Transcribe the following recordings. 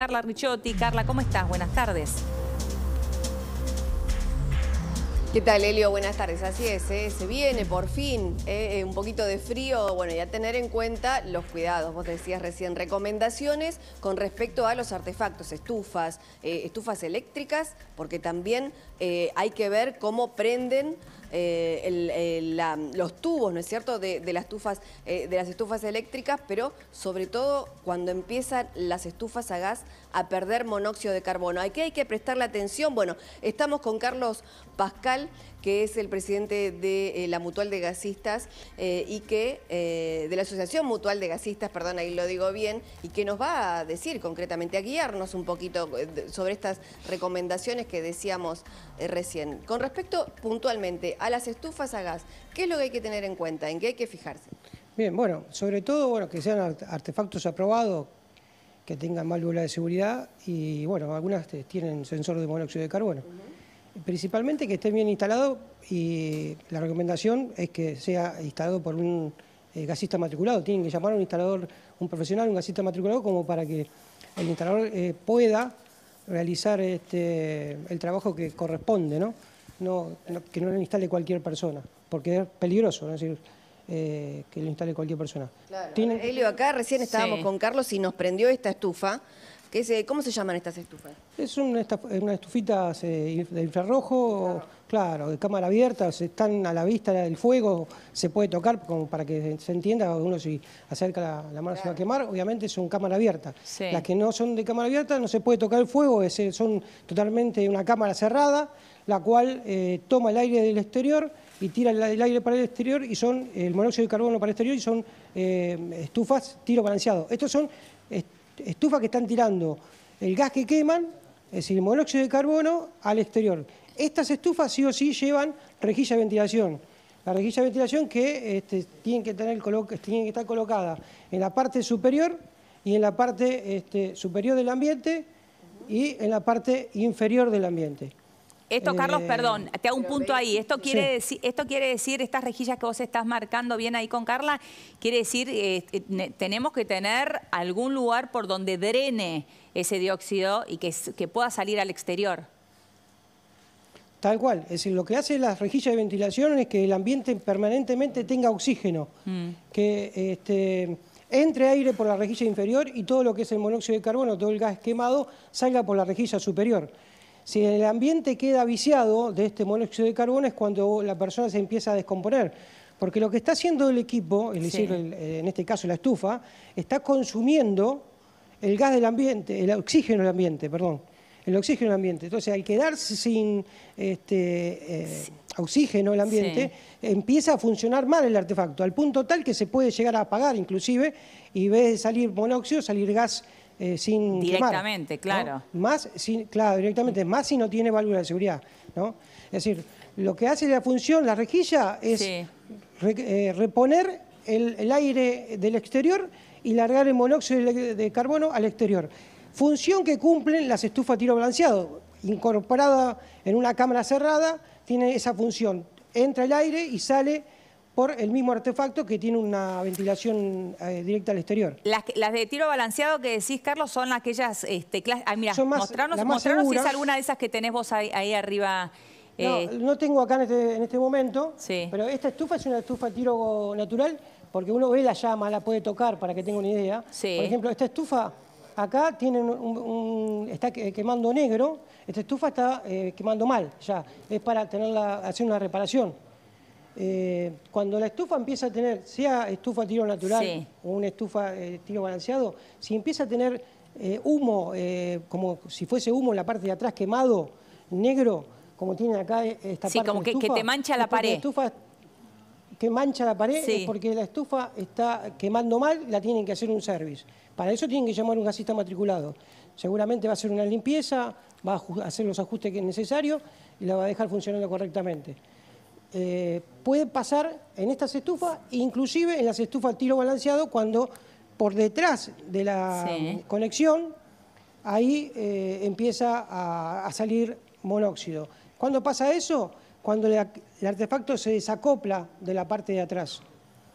Carla Ricciotti. Carla, ¿cómo estás? Buenas tardes. ¿Qué tal, Elio? Buenas tardes. Así es, ¿eh? se viene por fin ¿eh? Eh, un poquito de frío. Bueno, ya tener en cuenta los cuidados. Vos decías recién recomendaciones con respecto a los artefactos, estufas, estufas eléctricas, porque también hay que ver cómo prenden los tubos, ¿no es cierto?, de, las estufas, de las estufas eléctricas, pero sobre todo cuando empiezan las estufas a gas a perder monóxido de carbono. Aquí hay que prestarle atención. Bueno, estamos con Carlos Pascal que es el presidente de eh, la Mutual de Gasistas eh, y que, eh, de la Asociación Mutual de Gasistas, perdón, ahí lo digo bien, y que nos va a decir concretamente, a guiarnos un poquito sobre estas recomendaciones que decíamos recién. Con respecto puntualmente a las estufas a gas, ¿qué es lo que hay que tener en cuenta? ¿En qué hay que fijarse? Bien, bueno, sobre todo bueno, que sean artefactos aprobados, que tengan válvula de seguridad y bueno, algunas este, tienen sensor de monóxido de carbono principalmente que esté bien instalado y la recomendación es que sea instalado por un eh, gasista matriculado. Tienen que llamar a un instalador, un profesional, un gasista matriculado, como para que el instalador eh, pueda realizar este, el trabajo que corresponde, ¿no? No, Que no lo instale cualquier persona, porque es peligroso, decir, eh, que lo instale cualquier persona. Claro. Elio, acá recién estábamos con Carlos y nos prendió esta estufa ¿Cómo se llaman estas estufas? Es una, estufita eh, de infrarrojo, claro. de cámara abierta, están a la vista del fuego, se puede tocar para que se entienda, uno si acerca la, mano se va a quemar, obviamente son cámara abierta. Las que no son de cámara abierta no se puede tocar el fuego, son totalmente una cámara cerrada, la cual eh, toma el aire del exterior y tira el aire para el exterior y son el monóxido de carbono para el exterior y son eh, estufas tiro balanceado. Estos son estufas que están tirando el gas que queman, es decir, el monóxido de carbono, al exterior. Estas estufas sí o sí llevan rejilla de ventilación. La rejilla de ventilación que este, tiene que estar colocada en la parte superior y en la parte este, superior del ambiente y en la parte inferior del ambiente. Esto, eh, Carlos, perdón, te hago un punto ahí. Esto quiere, decir, estas rejillas que vos estás marcando bien ahí con Carla, quiere decir, que eh, eh, tenemos que tener algún lugar por donde drene ese dióxido y que, pueda salir al exterior. Tal cual, es decir, lo que hace las rejillas de ventilación es que el ambiente permanentemente tenga oxígeno, mm. que este, entre aire por la rejilla inferior y todo lo que es el monóxido de carbono, todo el gas quemado, salga por la rejilla superior. Si el ambiente queda viciado de este monóxido de carbono es cuando la persona se empieza a descomponer. Porque lo que está haciendo el equipo, el, decir, eh, en este caso la estufa, está consumiendo el gas del ambiente, el oxígeno del ambiente, perdón, el oxígeno del ambiente. Entonces, al quedarse sin este, eh, oxígeno el ambiente, empieza a funcionar mal el artefacto, al punto tal que se puede llegar a apagar inclusive y en vez de salir monóxido, salir gas eh, directamente, claro. Más sin claro, directamente, más si no tiene válvula de seguridad, ¿no? Es decir, lo que hace la función, la rejilla, es eh, reponer el, aire del exterior y largar el monóxido de carbono al exterior. Función que cumplen las estufas tiro balanceado, incorporada en una cámara cerrada, tiene esa función. Entra el aire y sale por el mismo artefacto que tiene una ventilación eh, directa al exterior. Las, de tiro balanceado que decís, Carlos, son aquellas... Este, ah, mira, mostrarnos, mostrarnos si es alguna de esas que tenés vos ahí, arriba... No, eh, no tengo acá en este, este momento, pero esta estufa es una estufa de tiro natural porque uno ve la llama, la puede tocar para que tenga una idea. Por ejemplo, esta estufa acá tiene un, está quemando negro, esta estufa está eh, quemando mal ya, es para tenerla, hacer una reparación. Eh, cuando la estufa empieza a tener, sea estufa tiro natural o una estufa eh, tiro balanceado, si empieza a tener eh, humo, como si fuese humo en la parte de atrás quemado, negro, como tienen acá esta sí, parte como de que, estufa, que te mancha la pared. que mancha la pared es porque la estufa está quemando mal, la tienen que hacer un service. Para eso tienen que llamar a un gasista matriculado. Seguramente va a hacer una limpieza, va a hacer los ajustes que es necesario y la va a dejar funcionando correctamente. Eh, puede pasar en estas estufas, inclusive en las estufas tiro balanceado, cuando por detrás de la conexión, ahí eh, empieza a, salir monóxido. ¿Cuándo pasa eso? Cuando el artefacto se desacopla de la parte de atrás.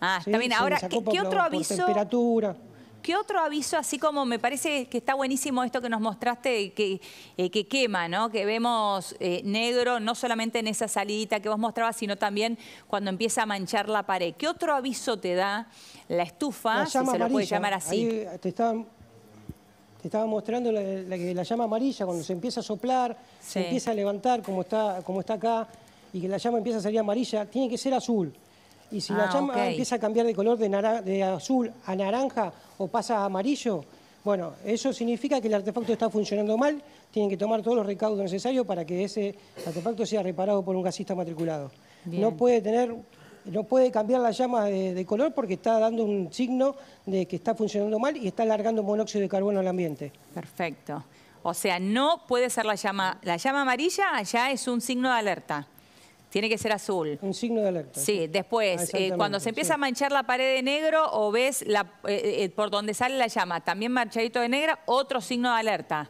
Ah, está bien. Ahora, ¿qué, otro aviso? temperatura. ¿Qué otro aviso, así como me parece que está buenísimo esto que nos mostraste, que, eh, quema, ¿no? que vemos eh, negro no solamente en esa salidita que vos mostrabas, sino también cuando empieza a manchar la pared? ¿Qué otro aviso te da la estufa, si se lo puede llamar así? Eh, te estaba mostrando la, llama amarilla, cuando se empieza a soplar, se empieza a levantar como está, acá, y que la llama empieza a salir amarilla, tiene que ser azul. Y si la ah, llama empieza a cambiar de color de azul a naranja o pasa amarillo, bueno, eso significa que el artefacto está funcionando mal, tienen que tomar todos los recaudos necesarios para que ese artefacto sea reparado por un gasista matriculado. No puede tener, no puede cambiar la llama de, color porque está dando un signo de que está funcionando mal y está alargando monóxido de carbono al ambiente. Perfecto. O sea, no puede ser la llama, la llama amarilla ya es un signo de alerta. Tiene que ser azul. Un signo de alerta. Sí, después, ah, eh, cuando se empieza a manchar la pared de negro o ves la, eh, eh, por donde sale la llama, también marchadito de negra, otro signo de alerta.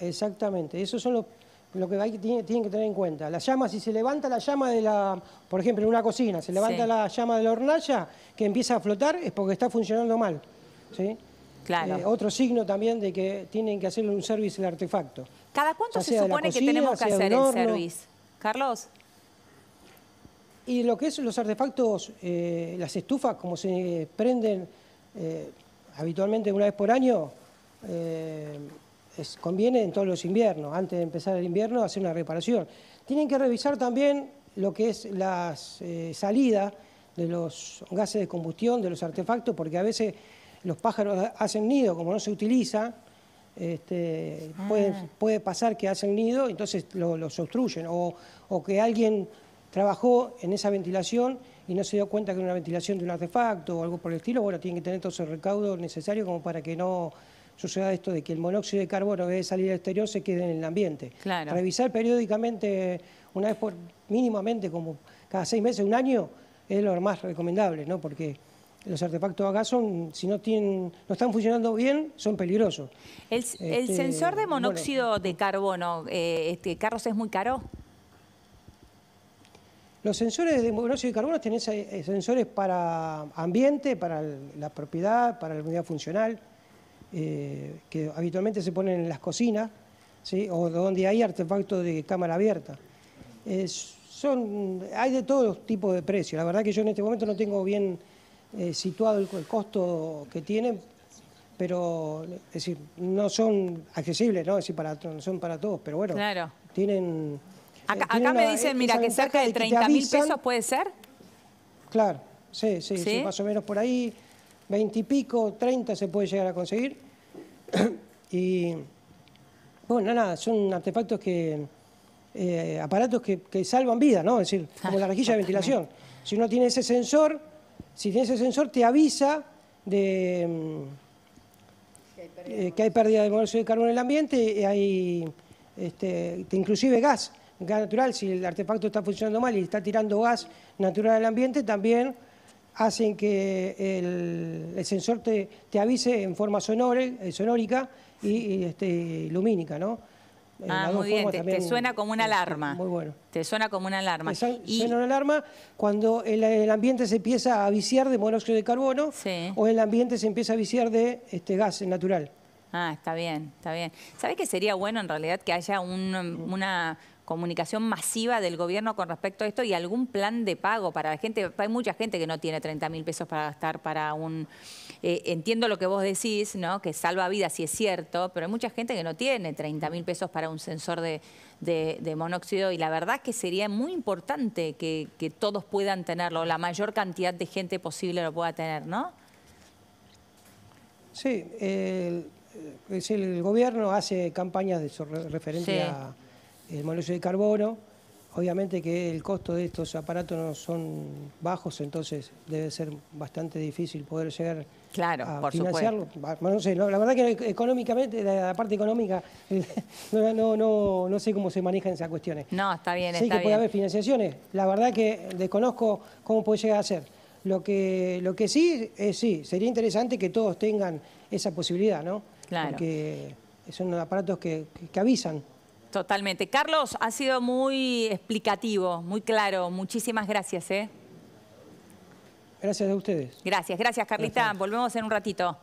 Exactamente, eso son los lo que hay, tienen, que tener en cuenta. La llama, si se levanta la llama de la, por ejemplo, en una cocina, se levanta la llama de la hornalla que empieza a flotar, es porque está funcionando mal. ¿sí? Claro. otro signo también de que tienen que hacerle un service al artefacto. ¿Cada cuánto se supone que tenemos que hacer el servicio. Carlos. Y lo que es los artefactos, eh, las estufas, como se prenden eh, habitualmente una vez por año, eh, es, conviene en todos los inviernos, antes de empezar el invierno, hacer una reparación. Tienen que revisar también lo que es la salida de los gases de combustión, de los artefactos, porque a veces los pájaros hacen nido, como no se utiliza, este, ah. puede, pasar que hacen nido, y entonces lo, los obstruyen, o, o, que alguien trabajó en esa ventilación y no se dio cuenta que era una ventilación de un artefacto o algo por el estilo, bueno, tienen que tener todo ese recaudo necesario como para que no suceda esto de que el monóxido de carbono, que debe salir al exterior, se quede en el ambiente. Revisar periódicamente, una vez por mínimamente, como cada seis meses, un año, es lo más recomendable, ¿no? Porque los artefactos acá son, si no, tienen, no están funcionando bien, son peligrosos. ¿El, este, sensor de monóxido de carbono, eh, este, Carlos, es muy caro? Los sensores de monóxido de carbono tienen eh, sensores para ambiente, para la propiedad, para la unidad funcional, eh, que habitualmente se ponen en las cocinas, ¿sí? o donde hay artefactos de cámara abierta. son, hay de todos los tipos de precios. La verdad que yo en este momento no tengo bien eh, situado el, costo que tiene, pero es decir, no son accesibles, ¿no? decir, para, son para todos, pero bueno, tienen... Acá, eh, me dicen, mira, que cerca de 30 mil pesos puede ser. Claro, sí, sí, más o menos por ahí, 20 y pico, 30 se puede llegar a conseguir. y bueno, nada, son artefactos que, eh, aparatos que, salvan vida, ¿no? Es decir, como la rejilla de ventilación. Si uno tiene ese sensor, si tienes el sensor, te avisa de que hay eh, pérdida de monóxido de carbono en el ambiente, eh, hay este, inclusive gas, gas natural, si el artefacto está funcionando mal y está tirando gas natural al ambiente, también hacen que el, sensor te, avise en forma eh, sonórica y, este, lumínica, ¿no? Ah, muy bien, te, suena como una alarma. Muy bueno. Te suena como una alarma. Suena una alarma cuando el, ambiente se empieza a viciar de monóxido de carbono o el ambiente se empieza a viciar de este gas natural. Ah, está bien, está bien. ¿Sabes que sería bueno en realidad que haya una, comunicación masiva del gobierno con respecto a esto y algún plan de pago para la gente. Hay mucha gente que no tiene 30 mil pesos para gastar para un... Eh, entiendo lo que vos decís, ¿no? que salva vidas si es cierto, pero hay mucha gente que no tiene 30 mil pesos para un sensor de, monóxido y la verdad que sería muy importante que, todos puedan tenerlo, la mayor cantidad de gente posible lo pueda tener, ¿no? Sí, el, eh, el, gobierno hace campañas de, referencia. a el monóxido de carbono. Obviamente que el costo de estos aparatos no son bajos, entonces debe ser bastante difícil poder llegar claro, a financiarlo. No la verdad que económicamente, la, parte económica, no, no, no, sé cómo se manejan esas cuestiones. No, está bien, sí que puede haber financiaciones. La verdad que desconozco cómo puede llegar a ser. Lo que, lo que sí, es, sí, sería interesante que todos tengan esa posibilidad, ¿no? Claro. Porque son aparatos que, que avisan. Totalmente. Carlos, ha sido muy explicativo, muy claro. Muchísimas gracias. ¿eh? Gracias a ustedes. Gracias, gracias Carlita. Volvemos en un ratito.